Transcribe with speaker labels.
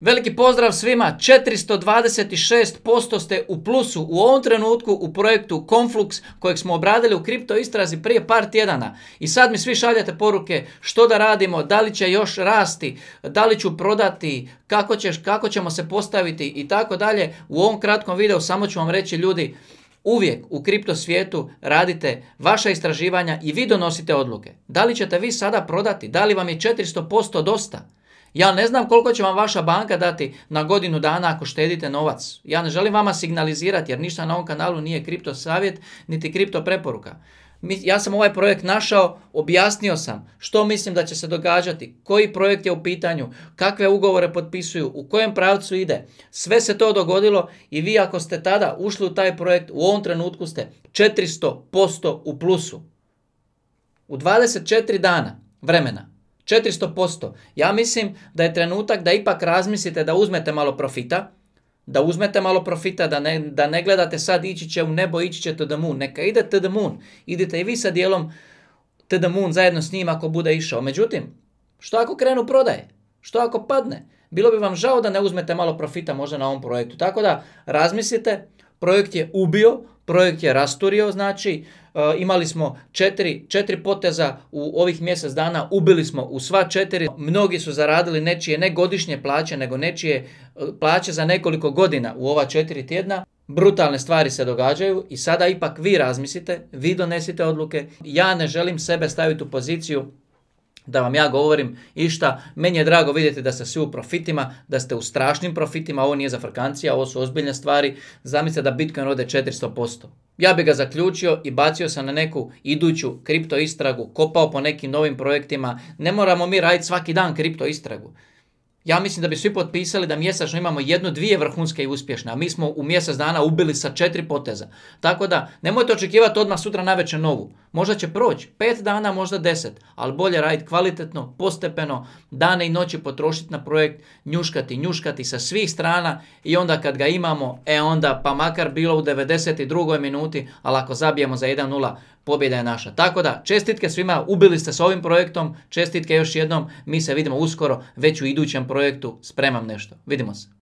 Speaker 1: Veliki pozdrav svima, 426% ste u plusu u ovom trenutku u projektu Conflux kojeg smo obradili u kripto istrazi prije par tjedana. I sad mi svi šaljate poruke što da radimo, da li će još rasti, da li ću prodati, kako, ćeš, kako ćemo se postaviti i tako dalje. U ovom kratkom videu samo ću vam reći ljudi, uvijek u kripto svijetu radite vaša istraživanja i vi donosite odluke. Da li ćete vi sada prodati, da li vam je 400% dosta? Ja ne znam koliko će vam vaša banka dati na godinu dana ako štedite novac. Ja ne želim vama signalizirati jer ništa na ovom kanalu nije kripto savjet niti kripto preporuka. Ja sam ovaj projekt našao, objasnio sam što mislim da će se događati, koji projekt je u pitanju, kakve ugovore potpisuju, u kojem pravcu ide. Sve se to dogodilo i vi ako ste tada ušli u taj projekt, u ovom trenutku ste 400% u plusu. U 24 dana vremena. 400%. Ja mislim da je trenutak da ipak razmislite da uzmete malo profita, da uzmete malo profita, da ne, da ne gledate sad ići će u nebo, ići će to moon. Neka ide to the moon. Idite i vi sa dijelom te the moon zajedno s njim ako bude išao. Međutim, što ako krenu prodaje? Što ako padne? Bilo bi vam žao da ne uzmete malo profita možda na ovom projektu. Tako da razmislite, projekt je ubio, projekt je rasturio, znači e, imali smo četiri poteza u ovih mjesec dana, ubili smo u sva četiri, mnogi su zaradili nečije ne godišnje plaće, nego nečije e, plaće za nekoliko godina u ova četiri tjedna. Brutalne stvari se događaju i sada ipak vi razmislite, vi donesite odluke. Ja ne želim sebe staviti u poziciju da vam ja govorim išta. Meni je drago vidjeti da ste svi u profitima, da ste u strašnim profitima, ovo nije za frkancija, ovo su ozbiljne stvari. Zamislite da Bitcoin ode 400%. Ja bi ga zaključio i bacio sam na neku iduću kripto istragu, kopao po nekim novim projektima. Ne moramo mi raditi svaki dan kripto istragu ja mislim da bi svi potpisali da mjesečno imamo jednu, dvije vrhunske i uspješne, a mi smo u mjesec dana ubili sa četiri poteza. Tako da, nemojte očekivati odmah sutra na novu. Možda će proći, pet dana, možda deset, ali bolje raditi kvalitetno, postepeno, dane i noći potrošiti na projekt, njuškati, njuškati sa svih strana i onda kad ga imamo, e onda, pa makar bilo u 92. minuti, ali ako zabijemo za jedan pobjeda je naša. Tako da, čestitke svima, ubili ste s ovim projektom, čestitke još jednom, mi se vidimo uskoro, već u idućem projektu spremam nešto. Vidimo se.